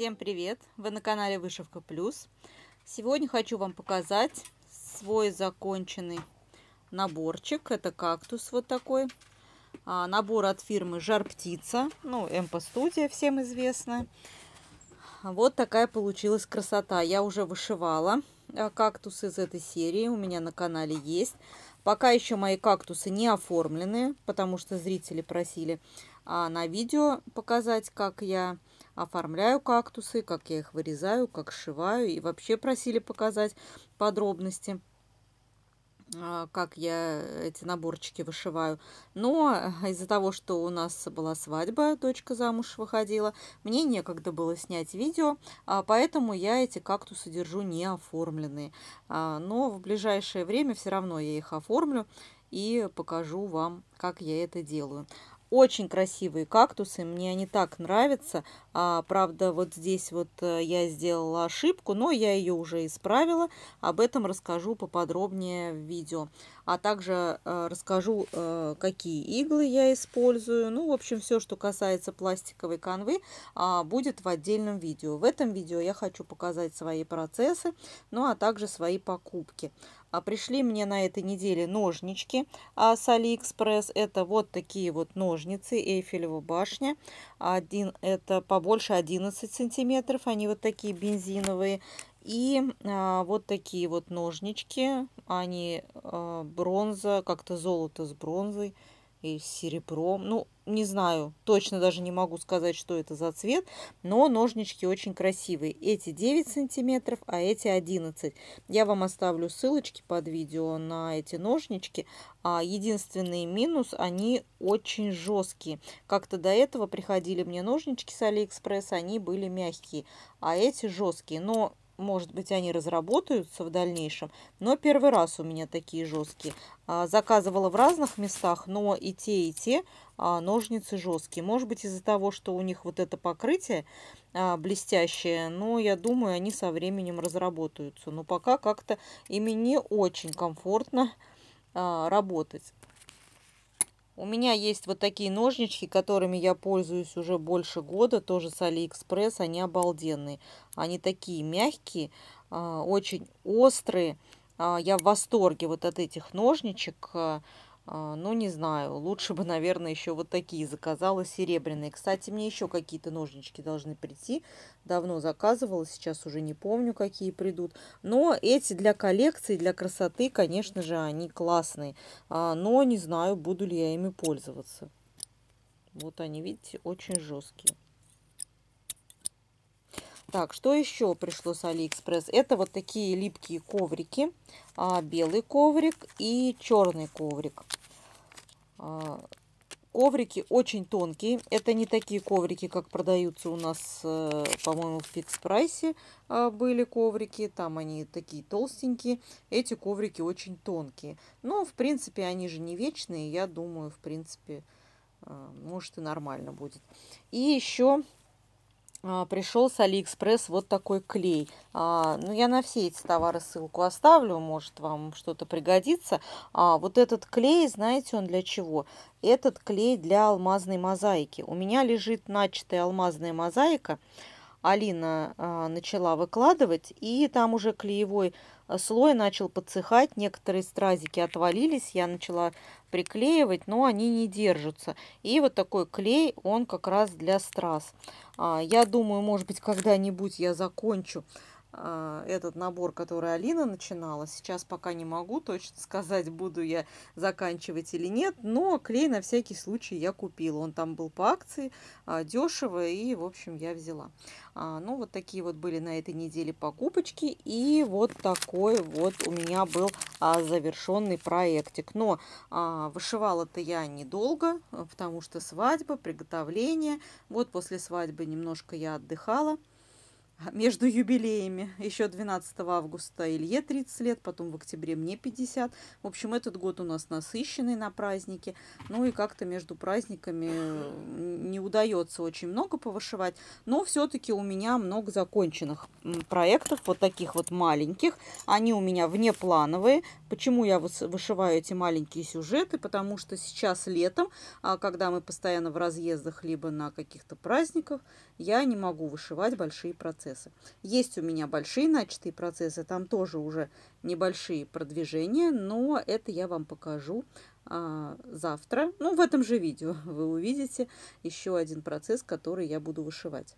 Всем привет! Вы на канале Вышивка Плюс. Сегодня хочу вам показать свой законченный наборчик. Это кактус вот такой. А, набор от фирмы Жар Птица. Ну, Эмпа Студия всем известна. Вот такая получилась красота. Я уже вышивала а, кактус из этой серии. У меня на канале есть. Пока еще мои кактусы не оформлены, потому что зрители просили а, на видео показать, как я оформляю кактусы, как я их вырезаю, как сшиваю. И вообще просили показать подробности а, как я эти наборчики вышиваю. Но из-за того, что у нас была свадьба, дочка замуж выходила, мне некогда было снять видео, а, поэтому я эти кактусы держу не оформленные. А, но в ближайшее время все равно я их оформлю и покажу вам, как я это делаю. Очень красивые кактусы, мне они так нравятся. А, правда, вот здесь вот э, я сделала ошибку, но я ее уже исправила. Об этом расскажу поподробнее в видео. А также э, расскажу, э, какие иглы я использую. Ну, в общем, все, что касается пластиковой канвы, э, будет в отдельном видео. В этом видео я хочу показать свои процессы, ну, а также свои покупки. А Пришли мне на этой неделе ножнички А с Алиэкспресс. Это вот такие вот ножницы Эйфелева башня. Один, это побольше 11 сантиметров. Они вот такие бензиновые. И а, вот такие вот ножнички. Они а, бронза, как-то золото с бронзой и серебром. Ну, не знаю, точно даже не могу сказать, что это за цвет, но ножнички очень красивые. Эти 9 сантиметров, а эти 11. Я вам оставлю ссылочки под видео на эти ножнички. А единственный минус, они очень жесткие. Как-то до этого приходили мне ножнички с Алиэкспресс, они были мягкие, а эти жесткие. Но может быть, они разработаются в дальнейшем, но первый раз у меня такие жесткие. А, заказывала в разных местах, но и те, и те а, ножницы жесткие. Может быть, из-за того, что у них вот это покрытие а, блестящее, но я думаю, они со временем разработаются. Но пока как-то ими не очень комфортно работать. У меня есть вот такие ножнички, которыми я пользуюсь уже больше года, тоже с Алиэкспресс, они обалденные. Они такие мягкие, а, очень острые. А, я в восторге вот от этих ножничек. А, а, ну, не знаю, лучше бы, наверное, еще вот такие заказала, серебряные. Кстати, мне еще какие-то ножнички должны прийти. Давно заказывала, сейчас уже не помню, какие придут. Но эти для коллекции, для красоты, конечно же, они классные. А, но не знаю, буду ли я ими пользоваться. Вот они, видите, очень жесткие. Так, что еще пришло с Алиэкспресс? Это вот такие липкие коврики. А, белый коврик и черный коврик. А, коврики очень тонкие. Это не такие коврики, как продаются у нас, э, по-моему, в фикс прайсе а, были коврики. Там они такие толстенькие. Эти коврики очень тонкие. Но, в принципе, они же не вечные. Я думаю, в принципе, а, может и нормально будет. И еще а, пришел с Алиэкспресс вот такой клей. А, ну, я на все эти товары ссылку оставлю, может, вам что-то пригодится. А, вот этот клей, знаете, он для чего? Этот клей для алмазной мозаики. У меня лежит начатая алмазная мозаика – Алина а, начала выкладывать, и там уже клеевой а, слой начал подсыхать, некоторые стразики отвалились, я начала приклеивать, но они не держатся. И вот такой клей, он как раз для страз. А, я думаю, может быть, когда-нибудь я закончу а, этот набор, который Алина начинала. Сейчас пока не могу точно сказать, буду я заканчивать или нет, но клей на всякий случай я купила. Он там был по акции, а, дешево, и, в общем, я взяла. А, ну, вот такие вот были на этой неделе покупочки, и вот такой вот у меня был завершенный проектик. Но вышивала-то я недолго, потому что свадьба, приготовление. Вот после свадьбы немножко я отдыхала между юбилеями. Еще 12 августа Илье 30 лет, потом в октябре мне 50. В общем, этот год у нас насыщенный на праздники. Ну и как-то между праздниками не удается очень много повышивать. Но все-таки у меня много законченных проектов, вот таких вот маленьких. Они у меня внеплановые. Почему я вышиваю эти маленькие сюжеты? Потому что сейчас летом, а когда мы постоянно в разъездах, либо на каких-то праздниках, я не могу вышивать большие процессы процессы. Есть у меня большие начатые процессы, там тоже уже небольшие продвижения, но это я вам покажу а, завтра. Ну, в этом же видео вы увидите еще один процесс, который я буду вышивать.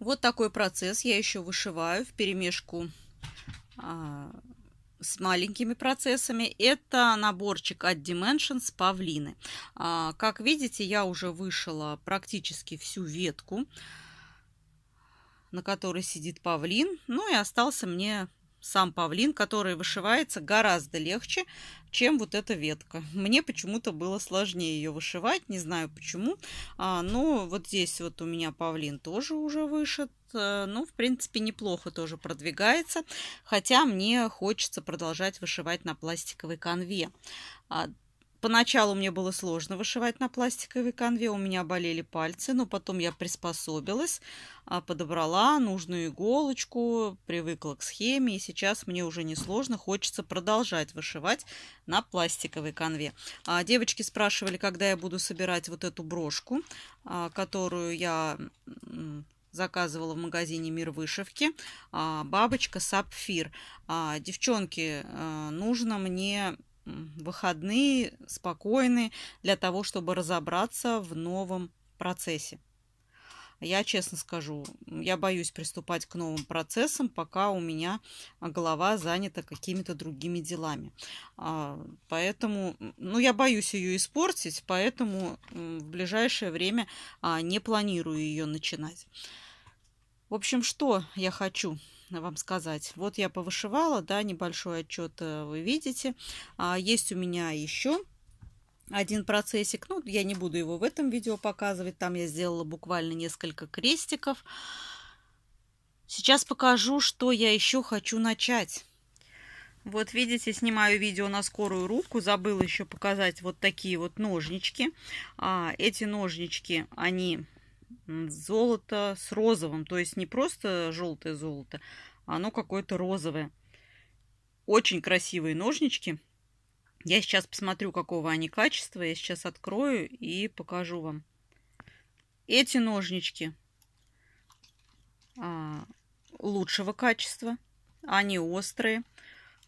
Вот такой процесс я еще вышиваю в перемешку а, с маленькими процессами. Это наборчик от Dimensions павлины. А, как видите, я уже вышила практически всю ветку на которой сидит павлин. Ну и остался мне сам павлин, который вышивается гораздо легче, чем вот эта ветка. Мне почему-то было сложнее ее вышивать, не знаю почему. А, но вот здесь вот у меня павлин тоже уже вышит. Э, ну, в принципе, неплохо тоже продвигается. Хотя мне хочется продолжать вышивать на пластиковой конве. А, Поначалу мне было сложно вышивать на пластиковой конве, у меня болели пальцы, но потом я приспособилась, а, подобрала нужную иголочку, привыкла к схеме, и сейчас мне уже не сложно, хочется продолжать вышивать на пластиковой конве. А, девочки спрашивали, когда я буду собирать вот эту брошку, а, которую я заказывала в магазине «Мир вышивки» бабочка «Сапфир». Девчонки, нужно мне выходные спокойные для того, чтобы разобраться в новом процессе. Я честно скажу, я боюсь приступать к новым процессам, пока у меня голова занята какими-то другими делами. А, поэтому, ну, я боюсь ее испортить, поэтому в ближайшее время а, не планирую ее начинать. В общем, что я хочу? вам сказать. Вот я повышивала, да, небольшой отчет э, вы видите. А, есть у меня еще один процессик. Ну, я не буду его в этом видео показывать. Там я сделала буквально несколько крестиков. Сейчас покажу, что я еще хочу начать. Вот видите, снимаю видео на скорую руку. Забыла еще показать вот такие вот ножнички. А, эти ножнички, они золото с розовым. То есть не просто желтое золото, а оно какое-то розовое. Очень красивые ножнички. Я сейчас посмотрю, какого они качества. Я сейчас открою и покажу вам. Эти ножнички а, лучшего качества. Они острые.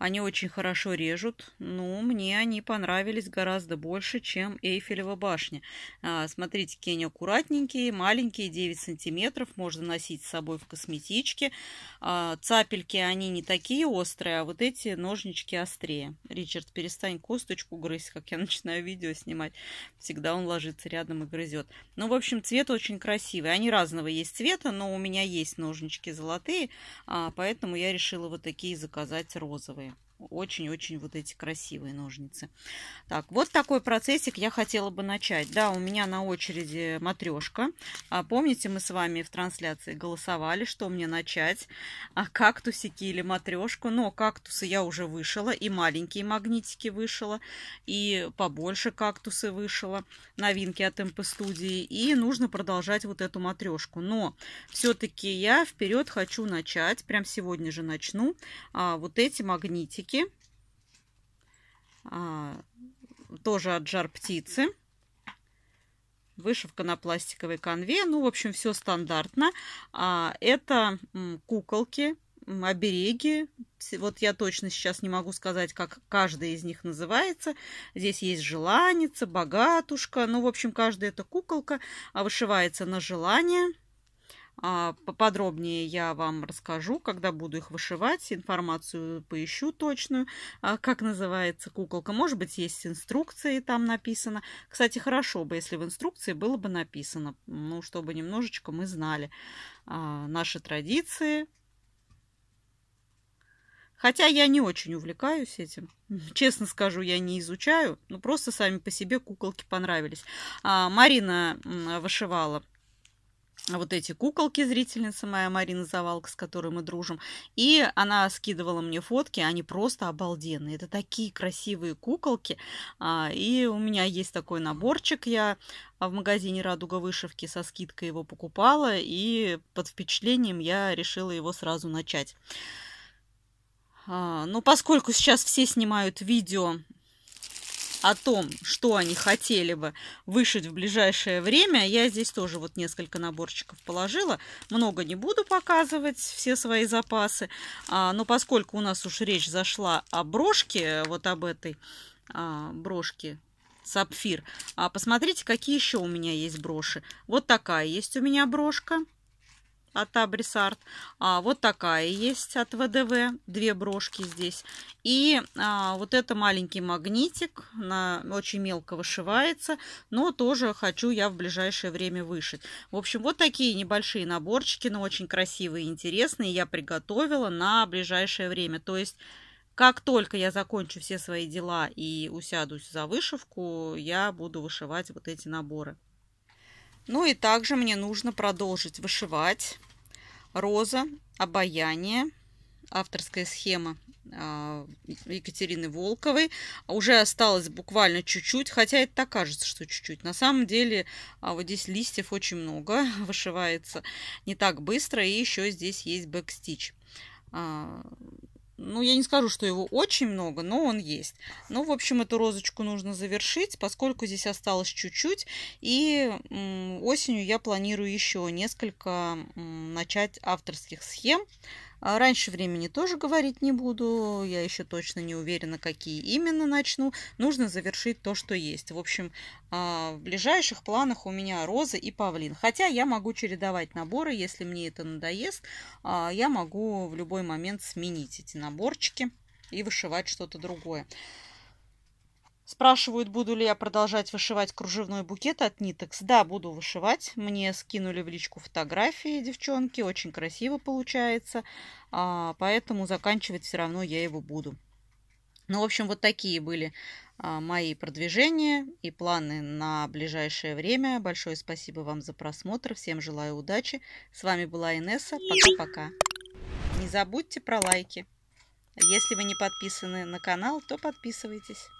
Они очень хорошо режут. но ну, мне они понравились гораздо больше, чем Эйфелева башня. А, смотрите, какие они аккуратненькие, маленькие, 9 сантиметров. Можно носить с собой в косметичке. А, цапельки, они не такие острые, а вот эти ножнички острее. Ричард, перестань косточку грызть, как я начинаю видео снимать. Всегда он ложится рядом и грызет. Ну, в общем, цвет очень красивый. Они разного есть цвета, но у меня есть ножнички золотые, а, поэтому я решила вот такие заказать розовые. Очень-очень вот эти красивые ножницы. Так, вот такой процессик я хотела бы начать. Да, у меня на очереди матрешка. А помните, мы с вами в трансляции голосовали, что мне начать? А кактусики или матрешку? Но кактусы я уже вышила, и маленькие магнитики вышила, и побольше кактусы вышила, новинки от МП студии. И нужно продолжать вот эту матрешку. Но все-таки я вперед хочу начать, прям сегодня же начну, а, вот эти магнитики лапки. А, тоже от жар птицы. Вышивка на пластиковой конве. Ну, в общем, все стандартно. А, это куколки, обереги. Вот я точно сейчас не могу сказать, как каждая из них называется. Здесь есть желаница, богатушка. Ну, в общем, каждая эта куколка а, вышивается на желание. А, Поподробнее я вам расскажу, когда буду их вышивать, информацию поищу точную, а, как называется куколка. Может быть, есть инструкции, там написано. Кстати, хорошо бы, если в инструкции было бы написано, ну, чтобы немножечко мы знали а, наши традиции. Хотя я не очень увлекаюсь этим. Честно скажу, я не изучаю, но просто сами по себе куколки понравились. Марина вышивала вот эти куколки, зрительница моя Марина Завалка, с которой мы дружим. И она скидывала мне фотки, они просто обалденные. Это такие красивые куколки. А, и у меня есть такой наборчик, я в магазине «Радуга вышивки» со скидкой его покупала, и под впечатлением я решила его сразу начать. А, Но ну, поскольку сейчас все снимают видео о том, что они хотели бы вышить в ближайшее время. Я здесь тоже вот несколько наборчиков положила. Много не буду показывать все свои запасы. А, но поскольку у нас уж речь зашла о брошке, вот об этой а, брошке сапфир. А посмотрите, какие еще у меня есть броши. Вот такая есть у меня брошка от Абрисарт. А, вот такая есть от ВДВ. Две брошки здесь. И а, вот это маленький магнитик. На, очень мелко вышивается. Но тоже хочу я в ближайшее время вышить. В общем, вот такие небольшие наборчики, но очень красивые и интересные. Я приготовила на ближайшее время. То есть... Как только я закончу все свои дела и усядусь за вышивку, я буду вышивать вот эти наборы. Ну и также мне нужно продолжить вышивать. Роза, обаяние, авторская схема а, Екатерины Волковой. Уже осталось буквально чуть-чуть, хотя это так кажется, что чуть-чуть. На самом деле а, вот здесь листьев очень много, вышивается не так быстро. И еще здесь есть бэкстич. А, ну, я не скажу, что его очень много, но он есть. Ну, в общем, эту розочку нужно завершить, поскольку здесь осталось чуть-чуть. И осенью я планирую еще несколько начать авторских схем а раньше времени тоже говорить не буду. Я еще точно не уверена, какие именно начну. Нужно завершить то, что есть. В общем, а, в ближайших планах у меня розы и павлин. Хотя я могу чередовать наборы, если мне это надоест. А, я могу в любой момент сменить эти наборчики и вышивать что-то другое. Спрашивают, буду ли я продолжать вышивать кружевной букет от ниток. Да, буду вышивать. Мне скинули в личку фотографии девчонки. Очень красиво получается. А, поэтому заканчивать все равно я его буду. Ну, в общем, вот такие были а, мои продвижения и планы на ближайшее время. Большое спасибо вам за просмотр. Всем желаю удачи. С вами была Инесса. Пока-пока. Не забудьте про лайки. Если вы не подписаны на канал, то подписывайтесь.